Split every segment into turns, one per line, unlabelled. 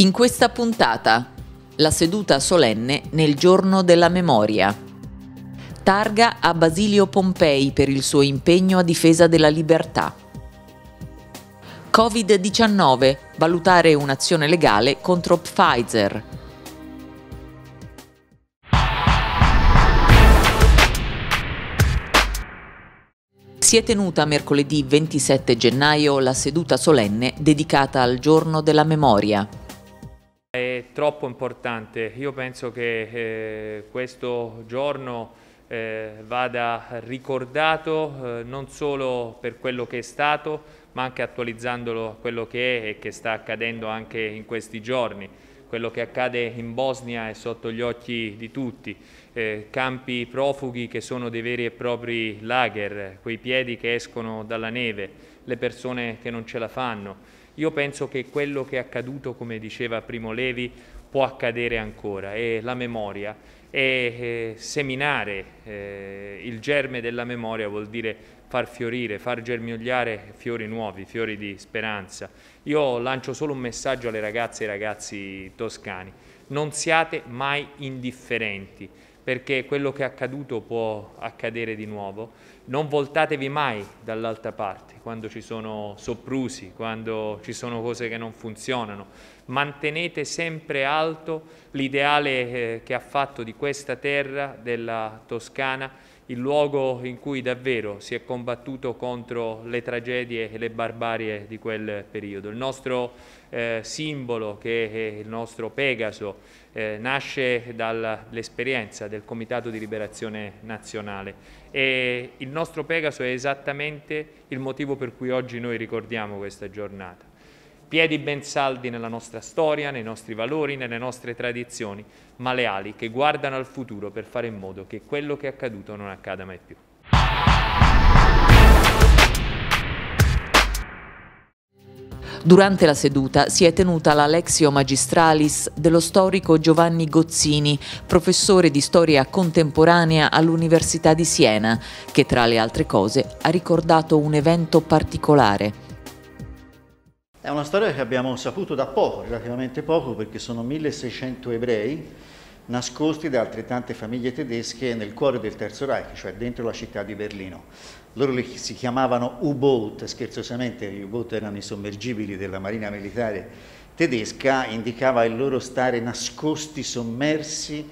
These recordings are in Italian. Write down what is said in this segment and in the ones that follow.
In questa puntata, la seduta solenne nel giorno della memoria. Targa a Basilio Pompei per il suo impegno a difesa della libertà. Covid-19, valutare un'azione legale contro Pfizer. Si è tenuta mercoledì 27 gennaio la seduta solenne dedicata al giorno della memoria.
È troppo importante, io penso che eh, questo giorno eh, vada ricordato eh, non solo per quello che è stato ma anche attualizzandolo a quello che è e che sta accadendo anche in questi giorni. Quello che accade in Bosnia è sotto gli occhi di tutti, eh, campi profughi che sono dei veri e propri lager, quei piedi che escono dalla neve, le persone che non ce la fanno. Io penso che quello che è accaduto, come diceva Primo Levi, può accadere ancora e la memoria e eh, seminare eh, il germe della memoria vuol dire far fiorire, far germogliare fiori nuovi, fiori di speranza. Io lancio solo un messaggio alle ragazze e ai ragazzi toscani, non siate mai indifferenti perché quello che è accaduto può accadere di nuovo. Non voltatevi mai dall'altra parte quando ci sono soprusi, quando ci sono cose che non funzionano. Mantenete sempre alto l'ideale eh, che ha fatto di questa terra, della Toscana, il luogo in cui davvero si è combattuto contro le tragedie e le barbarie di quel periodo. Il nostro eh, simbolo, che è il nostro Pegaso, eh, nasce dall'esperienza del Comitato di Liberazione Nazionale e il nostro Pegaso è esattamente il motivo per cui oggi noi ricordiamo questa giornata. Piedi ben saldi nella nostra storia, nei nostri valori, nelle nostre tradizioni, ma le ali che guardano al futuro per fare in modo che quello che è accaduto non accada mai più.
Durante la seduta si è tenuta la Lexio Magistralis dello storico Giovanni Gozzini, professore di storia contemporanea all'Università di Siena, che tra le altre cose ha ricordato un evento particolare.
È una storia che abbiamo saputo da poco, relativamente poco, perché sono 1600 ebrei nascosti da altrettante famiglie tedesche nel cuore del Terzo Reich, cioè dentro la città di Berlino loro li, si chiamavano U-Boat, scherzosamente gli U-Boat erano i sommergibili della marina militare tedesca, indicava il loro stare nascosti, sommersi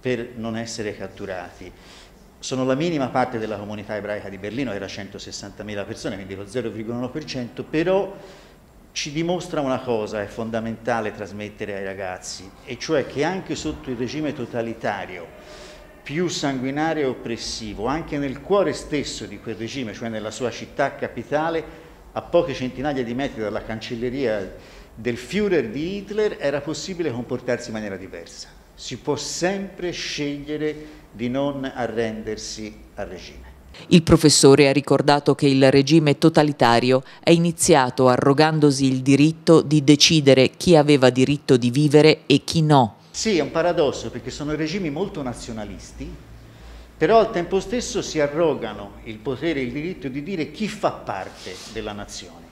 per non essere catturati. Sono la minima parte della comunità ebraica di Berlino, era 160.000 persone, quindi lo 0,1%, però ci dimostra una cosa è fondamentale trasmettere ai ragazzi, e cioè che anche sotto il regime totalitario più sanguinario e oppressivo, anche nel cuore stesso di quel regime, cioè nella sua città capitale, a poche centinaia di metri dalla cancelleria del Führer di Hitler, era possibile comportarsi in maniera diversa. Si può sempre scegliere di non arrendersi al regime.
Il professore ha ricordato che il regime totalitario è iniziato arrogandosi il diritto di decidere chi aveva diritto di vivere e chi no
sì, è un paradosso perché sono regimi molto nazionalisti, però al tempo stesso si arrogano il potere e il diritto di dire chi fa parte della nazione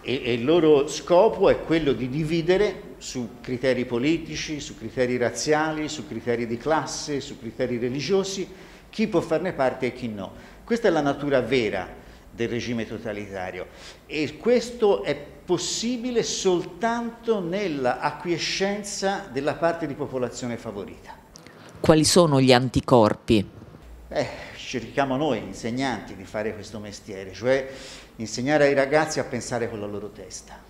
e, e il loro scopo è quello di dividere su criteri politici, su criteri razziali, su criteri di classe, su criteri religiosi, chi può farne parte e chi no. Questa è la natura vera del regime totalitario e questo è possibile soltanto nella acquiescenza della parte di popolazione favorita.
Quali sono gli anticorpi?
Eh, cerchiamo noi insegnanti di fare questo mestiere, cioè insegnare ai ragazzi a pensare con la loro testa.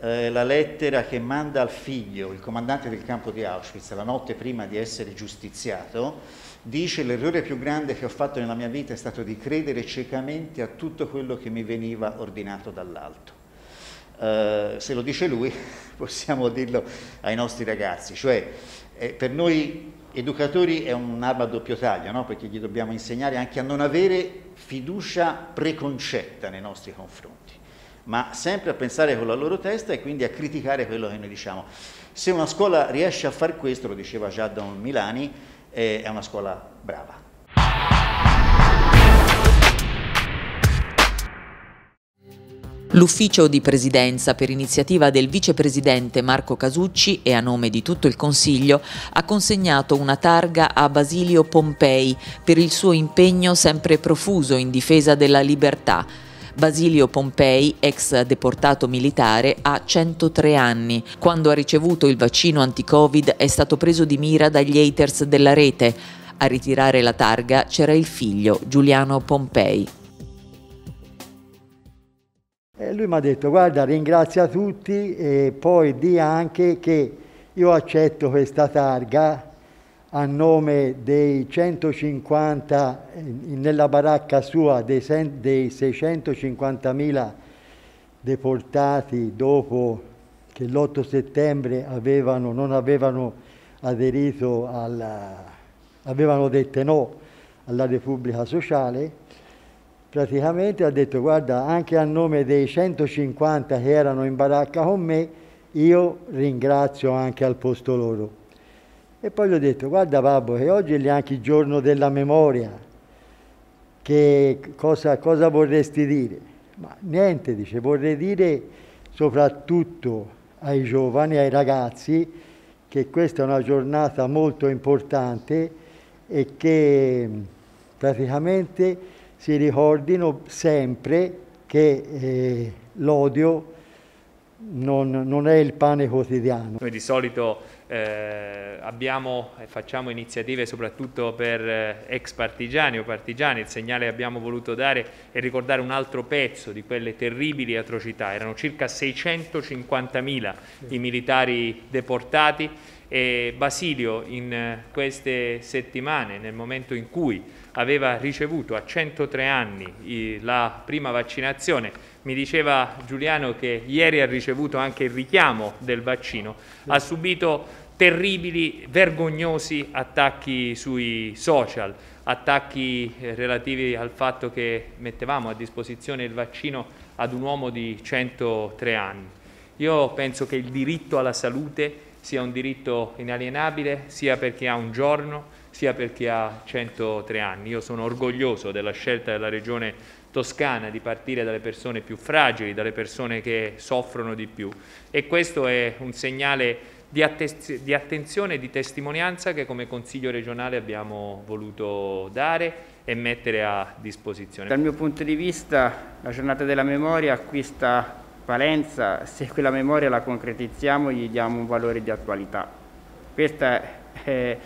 Eh, la lettera che manda al figlio il comandante del campo di Auschwitz la notte prima di essere giustiziato dice l'errore più grande che ho fatto nella mia vita è stato di credere ciecamente a tutto quello che mi veniva ordinato dall'alto. Eh, se lo dice lui possiamo dirlo ai nostri ragazzi, cioè eh, per noi educatori è un'arma a doppio taglio, no? perché gli dobbiamo insegnare anche a non avere fiducia preconcetta nei nostri confronti, ma sempre a pensare con la loro testa e quindi a criticare quello che noi diciamo. Se una scuola riesce a far questo, lo diceva già Don Milani, eh, è una scuola brava.
L'ufficio di presidenza, per iniziativa del vicepresidente Marco Casucci e a nome di tutto il Consiglio, ha consegnato una targa a Basilio Pompei per il suo impegno sempre profuso in difesa della libertà. Basilio Pompei, ex deportato militare, ha 103 anni. Quando ha ricevuto il vaccino anti-Covid è stato preso di mira dagli haters della rete. A ritirare la targa c'era il figlio, Giuliano Pompei.
E lui mi ha detto guarda ringrazia tutti e poi di anche che io accetto questa targa a nome dei 150, nella baracca sua, dei, dei 650.000 deportati dopo che l'8 settembre avevano, non avevano aderito alla, avevano detto no alla Repubblica Sociale praticamente ha detto guarda anche a nome dei 150 che erano in baracca con me io ringrazio anche al posto loro. E poi gli ho detto guarda babbo che oggi è anche il giorno della memoria, che cosa, cosa vorresti dire? Ma niente, dice, vorrei dire soprattutto ai giovani, ai ragazzi, che questa è una giornata molto importante e che praticamente si ricordino sempre che eh, l'odio non, non, è il pane quotidiano.
Noi di solito eh, abbiamo e facciamo iniziative soprattutto per eh, ex partigiani o partigiani, il segnale che abbiamo voluto dare è ricordare un altro pezzo di quelle terribili atrocità, erano circa 650.000 i militari deportati e Basilio in eh, queste settimane, nel momento in cui aveva ricevuto a 103 anni la prima vaccinazione, mi diceva Giuliano che ieri ha ricevuto anche il richiamo del vaccino, ha subito terribili, vergognosi attacchi sui social, attacchi eh, relativi al fatto che mettevamo a disposizione il vaccino ad un uomo di 103 anni. Io penso che il diritto alla salute sia un diritto inalienabile sia per chi ha un giorno sia per chi ha 103 anni. Io sono orgoglioso della scelta della Regione Toscana di partire dalle persone più fragili, dalle persone che soffrono di più e questo è un segnale di, di attenzione e di testimonianza che come Consiglio regionale abbiamo voluto dare e mettere a disposizione. Dal
mio punto di vista la giornata della memoria acquista valenza, se quella memoria la concretizziamo gli diamo un valore di attualità. Questo è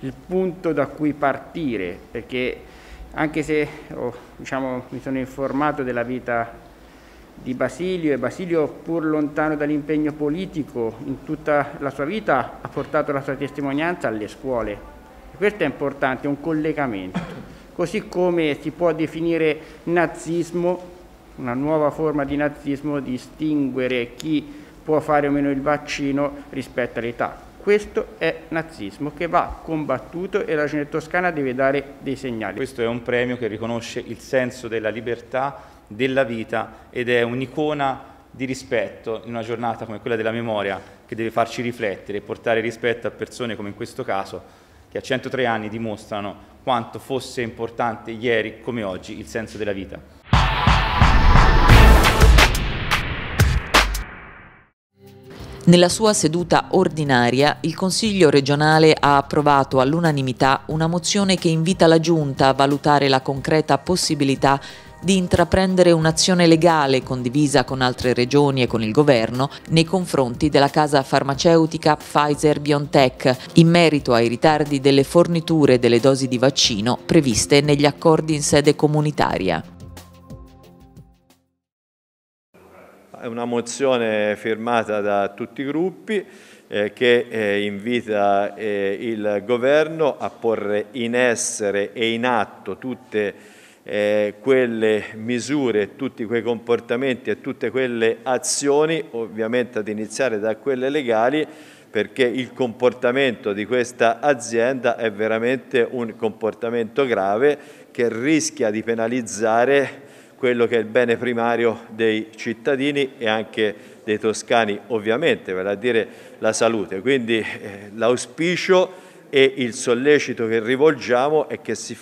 il punto da cui partire, perché anche se oh, diciamo, mi sono informato della vita di Basilio e Basilio pur lontano dall'impegno politico in tutta la sua vita ha portato la sua testimonianza alle scuole. E questo è importante, è un collegamento. Così come si può definire nazismo una nuova forma di nazismo distinguere chi può fare o meno il vaccino rispetto all'età. Questo è nazismo che va combattuto e la regione toscana deve dare dei segnali. Questo è un premio che riconosce il senso della libertà, della vita ed è un'icona di rispetto in una giornata come quella della memoria che deve farci riflettere e portare rispetto a persone come in questo caso che a 103 anni dimostrano quanto fosse importante ieri come oggi il senso della vita.
Nella sua seduta ordinaria il Consiglio regionale ha approvato all'unanimità una mozione che invita la Giunta a valutare la concreta possibilità di intraprendere un'azione legale condivisa con altre regioni e con il governo nei confronti della casa farmaceutica Pfizer BioNTech in merito ai ritardi delle forniture delle dosi di vaccino previste negli accordi in sede comunitaria.
è una mozione firmata da tutti i gruppi eh, che eh, invita eh, il governo a porre in essere e in atto tutte eh, quelle misure, tutti quei comportamenti e tutte quelle azioni, ovviamente ad iniziare da quelle legali, perché il comportamento di questa azienda è veramente un comportamento grave che rischia di penalizzare quello che è il bene primario dei cittadini e anche dei toscani ovviamente, vale a dire la salute. Quindi eh, l'auspicio e il sollecito che rivolgiamo è che si,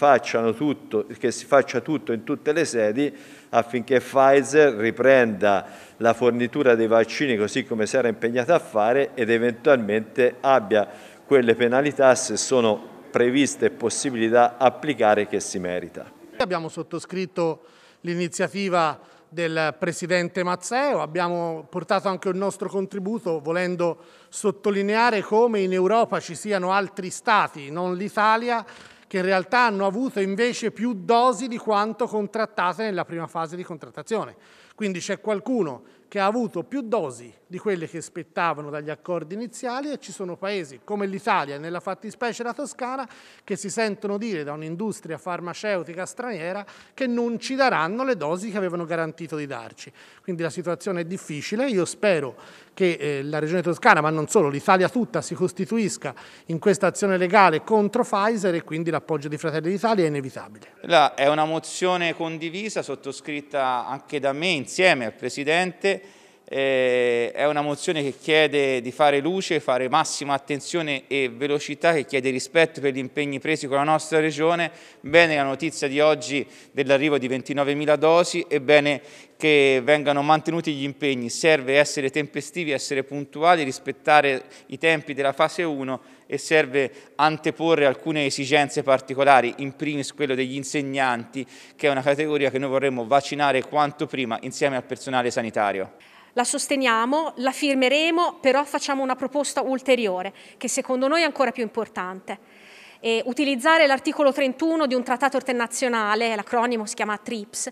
tutto, che si faccia tutto in tutte le sedi affinché Pfizer riprenda la fornitura dei vaccini così come si era impegnata a fare ed eventualmente abbia quelle penalità se sono previste e possibilità applicare che si merita.
Abbiamo sottoscritto l'iniziativa del Presidente Mazzeo, abbiamo portato anche il nostro contributo volendo sottolineare come in Europa ci siano altri Stati, non l'Italia, che in realtà hanno avuto invece più dosi di quanto contrattate nella prima fase di contrattazione. Quindi c'è qualcuno che ha avuto più dosi di quelle che spettavano dagli accordi iniziali e ci sono paesi come l'Italia, nella fattispecie la Toscana, che si sentono dire da un'industria farmaceutica straniera che non ci daranno le dosi che avevano garantito di darci. Quindi la situazione è difficile, io spero che eh, la Regione Toscana, ma non solo, l'Italia tutta si costituisca in questa azione legale contro Pfizer e quindi l'appoggio di Fratelli d'Italia è inevitabile.
è una mozione condivisa, sottoscritta anche da me insieme al Presidente eh, è una mozione che chiede di fare luce, fare massima attenzione e velocità, che chiede rispetto per gli impegni presi con la nostra regione. Bene la notizia di oggi dell'arrivo di 29.000 dosi e bene che vengano mantenuti gli impegni. Serve essere tempestivi, essere puntuali, rispettare i tempi della fase 1 e serve anteporre alcune esigenze particolari, in primis quello degli insegnanti, che è una categoria che noi vorremmo vaccinare quanto prima insieme al personale sanitario
la sosteniamo, la firmeremo, però facciamo una proposta ulteriore che secondo noi è ancora più importante. E utilizzare l'articolo 31 di un trattato internazionale, l'acronimo si chiama TRIPS,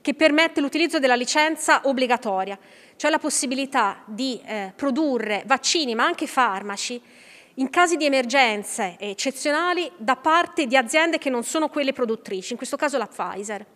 che permette l'utilizzo della licenza obbligatoria, cioè la possibilità di eh, produrre vaccini ma anche farmaci in casi di emergenze eccezionali da parte di aziende che non sono quelle produttrici, in questo caso la Pfizer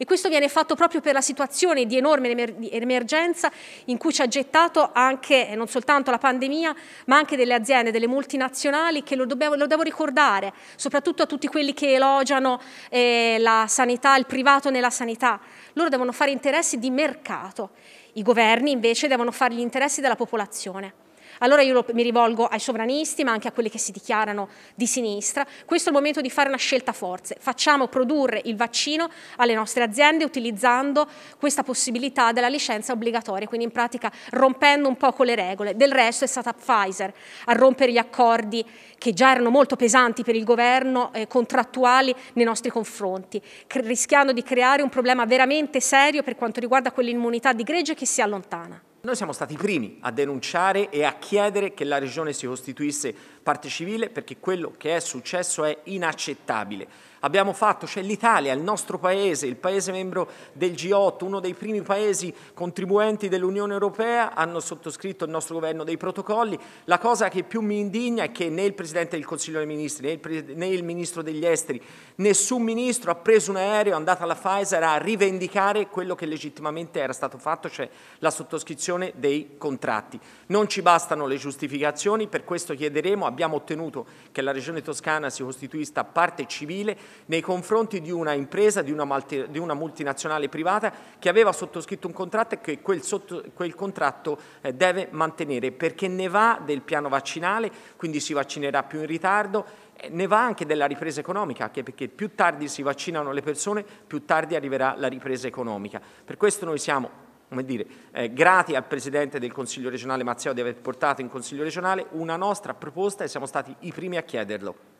e questo viene fatto proprio per la situazione di enorme emergenza in cui ci ha gettato anche non soltanto la pandemia ma anche delle aziende, delle multinazionali che lo, dobbiamo, lo devo ricordare, soprattutto a tutti quelli che elogiano eh, la sanità, il privato nella sanità. Loro devono fare interessi di mercato, i governi invece devono fare gli interessi della popolazione. Allora io mi rivolgo ai sovranisti, ma anche a quelli che si dichiarano di sinistra. Questo è il momento di fare una scelta forze. Facciamo produrre il vaccino alle nostre aziende utilizzando questa possibilità della licenza obbligatoria, quindi in pratica rompendo un po' con le regole. Del resto è stata Pfizer a rompere gli accordi che già erano molto pesanti per il governo, eh, contrattuali nei nostri confronti, rischiando di creare un problema veramente serio per quanto riguarda quell'immunità di gregge che si allontana.
Noi siamo stati i primi a denunciare e a chiedere che la regione si costituisse parte civile perché quello che è successo è inaccettabile. Abbiamo fatto, cioè l'Italia, il nostro paese, il paese membro del G8, uno dei primi paesi contribuenti dell'Unione Europea, hanno sottoscritto il nostro governo dei protocolli. La cosa che più mi indigna è che né il Presidente del Consiglio dei Ministri né il, Ministro degli Esteri, nessun Ministro ha preso un aereo, è andato alla Pfizer a rivendicare quello che legittimamente era stato fatto, cioè la sottoscrizione dei contratti. Non ci bastano le giustificazioni, per questo chiederemo, abbiamo ottenuto che la Regione Toscana si costituisca parte civile nei confronti di una impresa, di una, multi, di una multinazionale privata che aveva sottoscritto un contratto e che quel, sotto, quel contratto eh, deve mantenere perché ne va del piano vaccinale, quindi si vaccinerà più in ritardo eh, ne va anche della ripresa economica, anche perché più tardi si vaccinano le persone, più tardi arriverà la ripresa economica. Per questo noi siamo come dire, eh, grati al Presidente del Consiglio regionale Mazzeo di aver portato in Consiglio regionale una nostra proposta e siamo stati i primi a chiederlo.